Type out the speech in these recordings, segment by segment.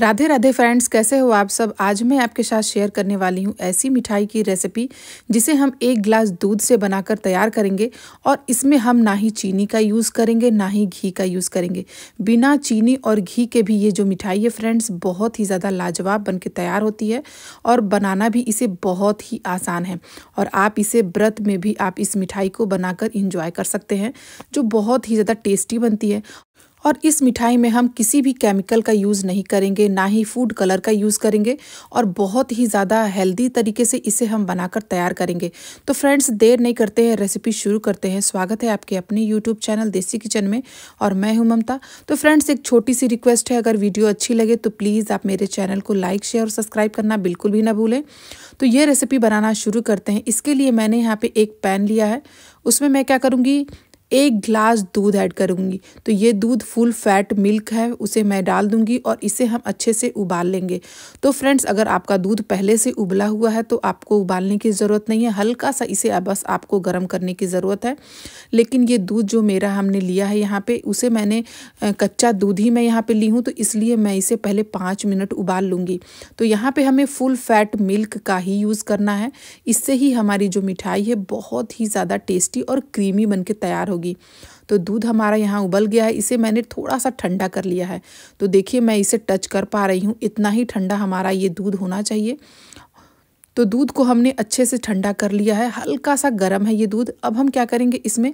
Radhe Radhe friends कैसे हो आप सब आज मैं आपके साथ शेयर करने वाली हूँ ऐसी मिठाई की रेसिपी जिसे हम एक गिलास दूध से बनाकर तैयार करेंगे और इसमें हम ना ही चीनी का यूज़ करेंगे ना ही घी का यूज़ करेंगे बिना चीनी और घी के भी ये जो मिठाई है फ्रेंड्स बहुत ही ज़्यादा लाजवाब बन के तैयार होती है और बनाना भी इसे बहुत ही आसान है और आप इसे व्रत में भी आप इस मिठाई को बनाकर इंजॉय कर सकते हैं जो बहुत ही ज़्यादा टेस्टी बनती है और इस मिठाई में हम किसी भी केमिकल का यूज़ नहीं करेंगे ना ही फूड कलर का यूज़ करेंगे और बहुत ही ज़्यादा हेल्दी तरीके से इसे हम बनाकर तैयार करेंगे तो फ्रेंड्स देर नहीं करते हैं रेसिपी शुरू करते हैं स्वागत है आपके अपने यूट्यूब चैनल देसी किचन में और मैं हूं ममता तो फ्रेंड्स एक छोटी सी रिक्वेस्ट है अगर वीडियो अच्छी लगे तो प्लीज़ आप मेरे चैनल को लाइक शेयर और सब्सक्राइब करना बिल्कुल भी ना भूलें तो ये रेसिपी बनाना शुरू करते हैं इसके लिए मैंने यहाँ पर एक पैन लिया है उसमें मैं क्या करूँगी एक ग्लास दूध ऐड करूँगी तो ये दूध फुल फैट मिल्क है उसे मैं डाल दूँगी और इसे हम अच्छे से उबाल लेंगे तो फ्रेंड्स अगर आपका दूध पहले से उबला हुआ है तो आपको उबालने की ज़रूरत नहीं है हल्का सा इसे बस आपको गर्म करने की ज़रूरत है लेकिन ये दूध जो मेरा हमने लिया है यहाँ पर उसे मैंने कच्चा दूध ही मैं यहाँ पर ली हूँ तो इसलिए मैं इसे पहले पाँच मिनट उबाल लूँगी तो यहाँ पर हमें फुल फैट मिल्क का ही यूज़ करना है इससे ही हमारी जो मिठाई है बहुत ही ज़्यादा टेस्टी और क्रीमी बन के तैयार होगी होगी तो दूध हमारा यहाँ उबल गया है इसे मैंने थोड़ा सा ठंडा कर लिया है तो देखिए मैं इसे टच कर पा रही हूँ इतना ही ठंडा हमारा ये दूध होना चाहिए तो दूध को हमने अच्छे से ठंडा कर लिया है हल्का सा गर्म है ये दूध अब हम क्या करेंगे इसमें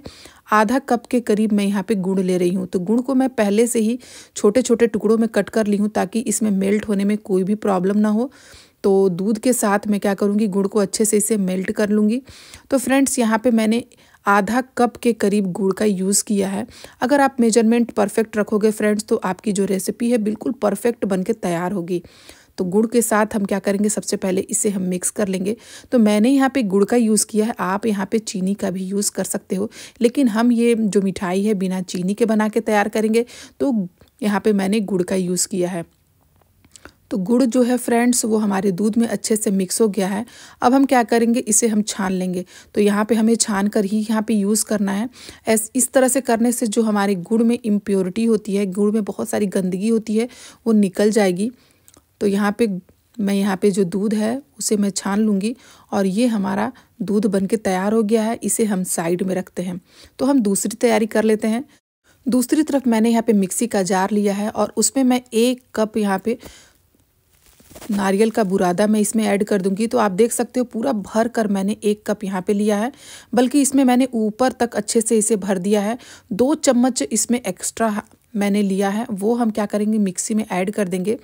आधा कप के करीब मैं यहाँ पे गुड़ ले रही हूँ तो गुड़ को मैं पहले से ही छोटे छोटे टुकड़ों में कट कर ली हूँ ताकि इसमें मेल्ट होने में कोई भी प्रॉब्लम ना हो तो दूध के साथ मैं क्या करूँगी गुड़ को अच्छे से इसे मेल्ट कर लूँगी तो फ्रेंड्स यहाँ पर मैंने आधा कप के करीब गुड़ का यूज़ किया है अगर आप मेजरमेंट परफेक्ट रखोगे फ्रेंड्स तो आपकी जो रेसिपी है बिल्कुल परफेक्ट बन के तैयार होगी तो गुड़ के साथ हम क्या करेंगे सबसे पहले इसे हम मिक्स कर लेंगे तो मैंने यहाँ पे गुड़ का यूज़ किया है आप यहाँ पे चीनी का भी यूज़ कर सकते हो लेकिन हम ये जो मिठाई है बिना चीनी के बना के तैयार करेंगे तो यहाँ पे मैंने गुड़ का यूज़ किया है तो गुड़ जो है फ्रेंड्स वो हमारे दूध में अच्छे से मिक्स हो गया है अब हम क्या करेंगे इसे हम छान लेंगे तो यहाँ पे हमें छान कर ही यहाँ पे यूज़ करना है ऐस इस तरह से करने से जो हमारे गुड़ में इम्प्योरिटी होती है गुड़ में बहुत सारी गंदगी होती है वो निकल जाएगी तो यहाँ पे मैं यहाँ पे जो दूध है उसे मैं छान लूँगी और ये हमारा दूध बन के तैयार हो गया है इसे हम साइड में रखते हैं तो हम दूसरी तैयारी कर लेते हैं दूसरी तरफ मैंने यहाँ पर मिक्सी का जार लिया है और उसमें मैं एक कप यहाँ पर नारियल का बुरादा मैं इसमें ऐड कर दूंगी तो आप देख सकते हो पूरा भर कर मैंने एक कप यहाँ पे लिया है बल्कि इसमें मैंने ऊपर तक अच्छे से इसे भर दिया है दो चम्मच इसमें एक्स्ट्रा मैंने लिया है वो हम क्या करेंगे मिक्सी में ऐड कर देंगे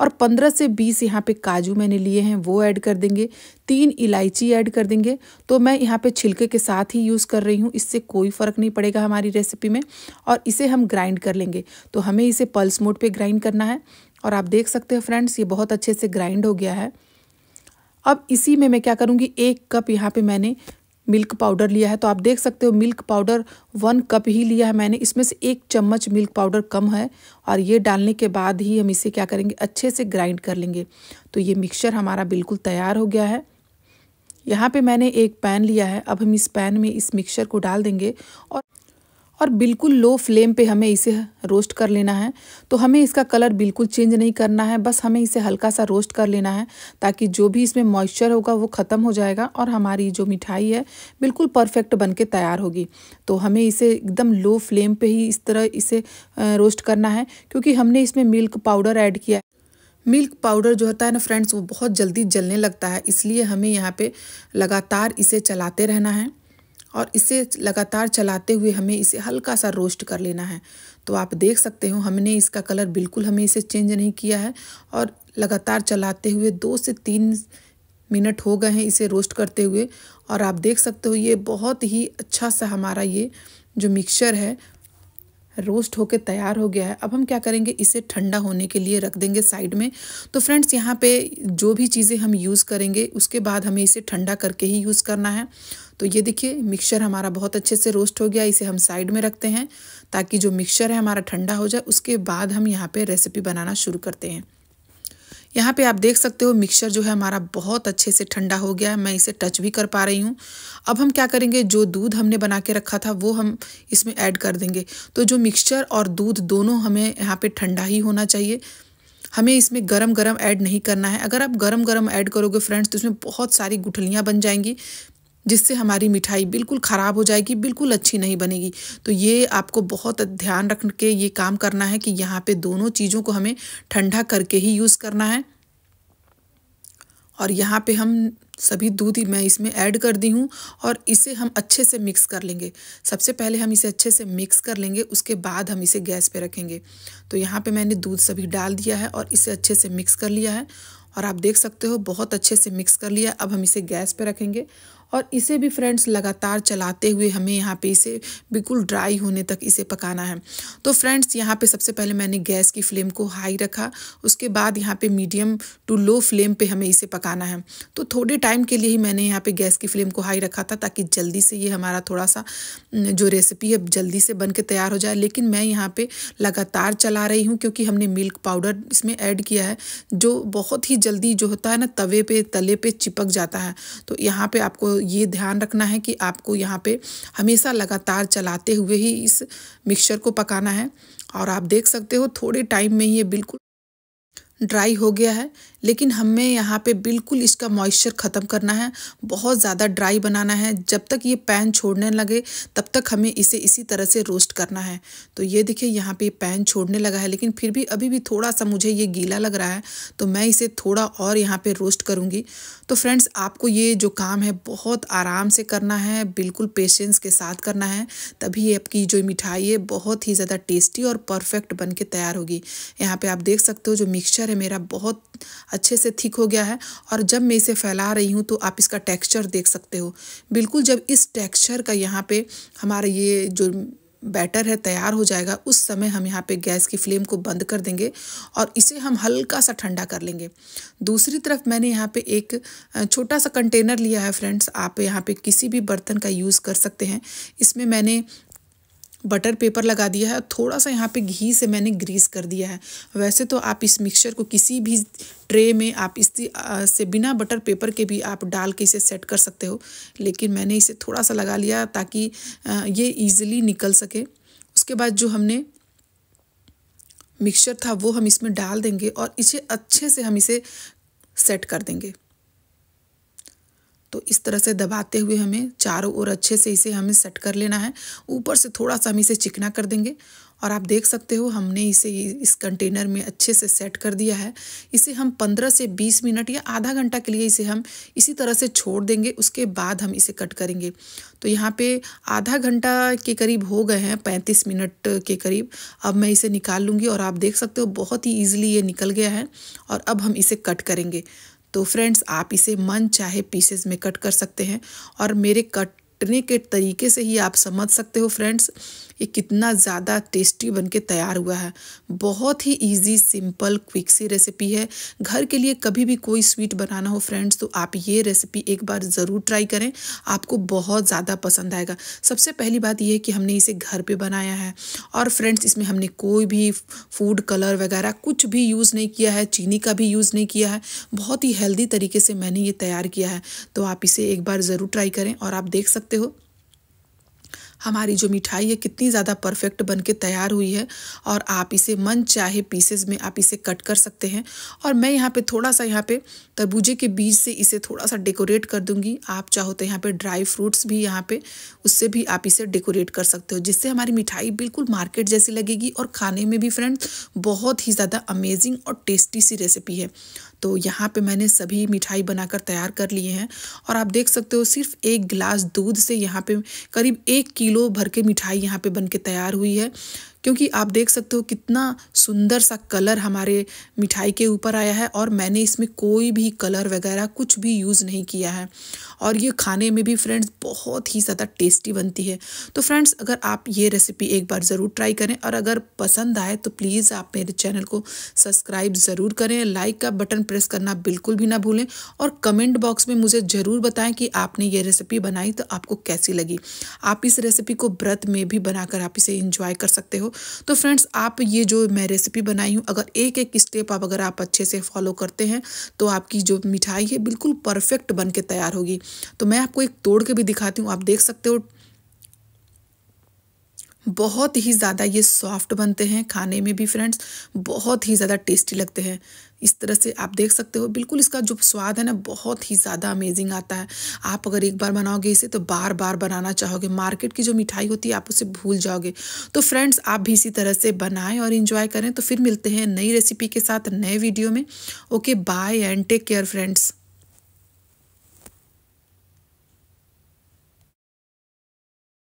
और 15 से 20 यहाँ पे काजू मैंने लिए हैं वो ऐड कर देंगे तीन इलायची ऐड कर देंगे तो मैं यहाँ पे छिलके के साथ ही यूज़ कर रही हूँ इससे कोई फ़र्क नहीं पड़ेगा हमारी रेसिपी में और इसे हम ग्राइंड कर लेंगे तो हमें इसे पल्स मोड पे ग्राइंड करना है और आप देख सकते हो फ्रेंड्स ये बहुत अच्छे से ग्राइंड हो गया है अब इसी में मैं क्या करूँगी एक कप यहाँ पे मैंने मिल्क पाउडर लिया है तो आप देख सकते हो मिल्क पाउडर वन कप ही लिया है मैंने इसमें से एक चम्मच मिल्क पाउडर कम है और ये डालने के बाद ही हम इसे क्या करेंगे अच्छे से ग्राइंड कर लेंगे तो ये मिक्सचर हमारा बिल्कुल तैयार हो गया है यहाँ पे मैंने एक पैन लिया है अब हम इस पैन में इस मिक्सचर को डाल देंगे और और बिल्कुल लो फ्लेम पे हमें इसे रोस्ट कर लेना है तो हमें इसका कलर बिल्कुल चेंज नहीं करना है बस हमें इसे हल्का सा रोस्ट कर लेना है ताकि जो भी इसमें मॉइस्चर होगा वो ख़त्म हो जाएगा और हमारी जो मिठाई है बिल्कुल परफेक्ट बन के तैयार होगी तो हमें इसे एकदम लो फ्लेम पर ही इस तरह इसे रोस्ट करना है क्योंकि हमने इसमें मिल्क पाउडर ऐड किया है मिल्क पाउडर जो होता है ना फ्रेंड्स वो बहुत जल्दी जलने लगता है इसलिए हमें यहाँ पे लगातार इसे चलाते रहना है और इसे लगातार चलाते हुए हमें इसे हल्का सा रोस्ट कर लेना है तो आप देख सकते हो हमने इसका कलर बिल्कुल हमें इसे चेंज नहीं किया है और लगातार चलाते हुए दो से तीन मिनट हो गए हैं इसे रोस्ट करते हुए और आप देख सकते हो ये बहुत ही अच्छा सा हमारा ये जो मिक्सचर है रोस्ट होकर तैयार हो गया है अब हम क्या करेंगे इसे ठंडा होने के लिए रख देंगे साइड में तो फ्रेंड्स यहाँ पे जो भी चीज़ें हम यूज़ करेंगे उसके बाद हमें इसे ठंडा करके ही यूज़ करना है तो ये देखिए मिक्सचर हमारा बहुत अच्छे से रोस्ट हो गया इसे हम साइड में रखते हैं ताकि जो मिक्सचर है हमारा ठंडा हो जाए उसके बाद हम यहाँ पर रेसिपी बनाना शुरू करते हैं यहाँ पे आप देख सकते हो मिक्सचर जो है हमारा बहुत अच्छे से ठंडा हो गया है मैं इसे टच भी कर पा रही हूँ अब हम क्या करेंगे जो दूध हमने बना के रखा था वो हम इसमें ऐड कर देंगे तो जो मिक्सचर और दूध दोनों हमें यहाँ पे ठंडा ही होना चाहिए हमें इसमें गरम गरम ऐड नहीं करना है अगर आप गरम गरम ऐड करोगे फ्रेंड्स तो इसमें बहुत सारी गुठलियाँ बन जाएंगी जिससे हमारी मिठाई बिल्कुल ख़राब हो जाएगी बिल्कुल अच्छी नहीं बनेगी तो ये आपको बहुत ध्यान रख के ये काम करना है कि यहाँ पे दोनों चीज़ों को हमें ठंडा करके ही यूज़ करना है और यहाँ पे हम सभी दूध मैं इसमें ऐड कर दी हूँ और इसे हम अच्छे से मिक्स कर लेंगे सबसे पहले हम इसे अच्छे से मिक्स कर लेंगे उसके बाद हम इसे गैस पे रखेंगे तो यहाँ पे मैंने दूध सभी डाल दिया है और इसे अच्छे से मिक्स कर लिया है और आप देख सकते हो बहुत अच्छे से मिक्स कर लिया अब हम इसे गैस पे रखेंगे और इसे भी फ्रेंड्स लगातार चलाते हुए हमें यहाँ पे इसे बिल्कुल ड्राई होने तक इसे पकाना है तो फ्रेंड्स यहाँ पे सबसे पहले मैंने गैस की फ्लेम को हाई रखा उसके बाद यहाँ पे मीडियम टू लो फ्लेम पे हमें इसे पकाना है तो थोड़े टाइम के लिए ही मैंने यहाँ पे गैस की फ्लेम को हाई रखा था ताकि जल्दी से ये हमारा थोड़ा सा जो रेसिपी है जल्दी से बन के तैयार हो जाए लेकिन मैं यहाँ पर लगातार चला रही हूँ क्योंकि हमने मिल्क पाउडर इसमें ऐड किया है जो बहुत ही जल्दी जो होता है ना तवे पर तले पर चिपक जाता है तो यहाँ पर आपको ये ध्यान रखना है कि आपको यहाँ पे हमेशा लगातार चलाते हुए ही इस मिक्सचर को पकाना है और आप देख सकते हो थोड़े टाइम में ये बिल्कुल ड्राई हो गया है लेकिन हमें यहाँ पे बिल्कुल इसका मॉइस्चर ख़त्म करना है बहुत ज़्यादा ड्राई बनाना है जब तक ये पैन छोड़ने लगे तब तक हमें इसे इसी तरह से रोस्ट करना है तो ये देखिए यहाँ पे पैन छोड़ने लगा है लेकिन फिर भी अभी भी थोड़ा सा मुझे ये गीला लग रहा है तो मैं इसे थोड़ा और यहाँ पर रोस्ट करूँगी तो फ्रेंड्स आपको ये जो काम है बहुत आराम से करना है बिल्कुल पेशेंस के साथ करना है तभी आपकी जो मिठाई है बहुत ही ज़्यादा टेस्टी और परफेक्ट बन के तैयार होगी यहाँ पर आप देख सकते हो जो मिक्सचर है मेरा बहुत अच्छे से थिक हो गया है और जब मैं इसे फैला रही हूँ तो आप इसका टेक्सचर देख सकते हो बिल्कुल जब इस टेक्सचर का यहाँ पे हमारा ये जो बैटर है तैयार हो जाएगा उस समय हम यहाँ पे गैस की फ्लेम को बंद कर देंगे और इसे हम हल्का सा ठंडा कर लेंगे दूसरी तरफ मैंने यहाँ पे एक छोटा सा कंटेनर लिया है फ्रेंड्स आप यहाँ पे किसी भी बर्तन का यूज़ कर सकते हैं इसमें मैंने बटर पेपर लगा दिया है थोड़ा सा यहाँ पे घी से मैंने ग्रीस कर दिया है वैसे तो आप इस मिक्सचर को किसी भी ट्रे में आप इस से बिना बटर पेपर के भी आप डाल के इसे सेट कर सकते हो लेकिन मैंने इसे थोड़ा सा लगा लिया ताकि ये ईजिली निकल सके उसके बाद जो हमने मिक्सचर था वो हम इसमें डाल देंगे और इसे अच्छे से हम इसे सेट कर देंगे तो इस तरह से दबाते हुए हमें चारों ओर अच्छे से इसे हमें सेट कर लेना है ऊपर से थोड़ा सा हम इसे चिकना कर देंगे और आप देख सकते हो हमने इसे इस कंटेनर में अच्छे से सेट कर दिया है इसे हम 15 से 20 मिनट या आधा घंटा के लिए इसे हम इसी तरह से छोड़ देंगे उसके बाद हम इसे कट करेंगे तो यहाँ पे आधा घंटा के करीब हो गए हैं 35 मिनट के करीब अब मैं इसे निकाल लूँगी और आप देख सकते हो बहुत ही ईजिली ये निकल गया है और अब हम इसे कट करेंगे तो फ्रेंड्स आप इसे मन चाहे पीसेस में कट कर सकते हैं और मेरे कटने के तरीके से ही आप समझ सकते हो फ्रेंड्स ये कितना ज़्यादा टेस्टी बन के तैयार हुआ है बहुत ही ईजी सिंपल क्विक सी रेसिपी है घर के लिए कभी भी कोई स्वीट बनाना हो फ्रेंड्स तो आप ये रेसिपी एक बार ज़रूर ट्राई करें आपको बहुत ज़्यादा पसंद आएगा सबसे पहली बात यह है कि हमने इसे घर पर बनाया है और फ्रेंड्स इसमें हमने कोई भी फूड कलर वगैरह कुछ भी यूज़ नहीं किया है चीनी का भी यूज़ नहीं किया है बहुत ही हेल्दी तरीके से मैंने ये तैयार किया है तो आप इसे एक बार ज़रूर ट्राई करें और आप देख सकते हो हमारी जो मिठाई है कितनी ज़्यादा परफेक्ट बन के तैयार हुई है और आप इसे मन चाहे पीसेज में आप इसे कट कर सकते हैं और मैं यहाँ पे थोड़ा सा यहाँ पे तरबूजे के बीज से इसे थोड़ा सा डेकोरेट कर दूँगी आप चाहो तो यहाँ पे ड्राई फ्रूट्स भी यहाँ पे उससे भी आप इसे डेकोरेट कर सकते हो जिससे हमारी मिठाई बिल्कुल मार्केट जैसी लगेगी और खाने में भी फ्रेंड्स बहुत ही ज़्यादा अमेजिंग और टेस्टी सी रेसिपी है तो यहाँ पे मैंने सभी मिठाई बनाकर तैयार कर लिए हैं और आप देख सकते हो सिर्फ एक गिलास दूध से यहाँ पे करीब एक किलो भर के मिठाई यहाँ पे बन के तैयार हुई है क्योंकि आप देख सकते हो कितना सुंदर सा कलर हमारे मिठाई के ऊपर आया है और मैंने इसमें कोई भी कलर वगैरह कुछ भी यूज़ नहीं किया है और ये खाने में भी फ्रेंड्स बहुत ही ज़्यादा टेस्टी बनती है तो फ्रेंड्स अगर आप ये रेसिपी एक बार ज़रूर ट्राई करें और अगर पसंद आए तो प्लीज़ आप मेरे चैनल को सब्सक्राइब ज़रूर करें लाइक का बटन प्रेस करना बिल्कुल भी ना भूलें और कमेंट बॉक्स में मुझे ज़रूर बताएं कि आपने ये रेसिपी बनाई तो आपको कैसी लगी आप इस रेसिपी को व्रत में भी बनाकर आप इसे इंजॉय कर सकते हो तो फ्रेंड्स आप ये जो मैं रेसिपी बनाई हूँ अगर एक एक स्टेप आप अगर आप अच्छे से फॉलो करते हैं तो आपकी जो मिठाई है बिल्कुल परफेक्ट बन के तैयार होगी तो मैं आपको एक तोड़ के भी दिखाती हूँ आप देख सकते हो बहुत ही ज़्यादा ये सॉफ्ट बनते हैं खाने में भी फ्रेंड्स बहुत ही ज़्यादा टेस्टी लगते हैं इस तरह से आप देख सकते हो बिल्कुल इसका जो स्वाद है ना बहुत ही ज़्यादा अमेजिंग आता है आप अगर एक बार बनाओगे इसे तो बार बार बनाना चाहोगे मार्केट की जो मिठाई होती है आप उसे भूल जाओगे तो फ्रेंड्स आप भी इसी तरह से बनाएं और इन्जॉय करें तो फिर मिलते हैं नई रेसिपी के साथ नए वीडियो में okay bye and take care friends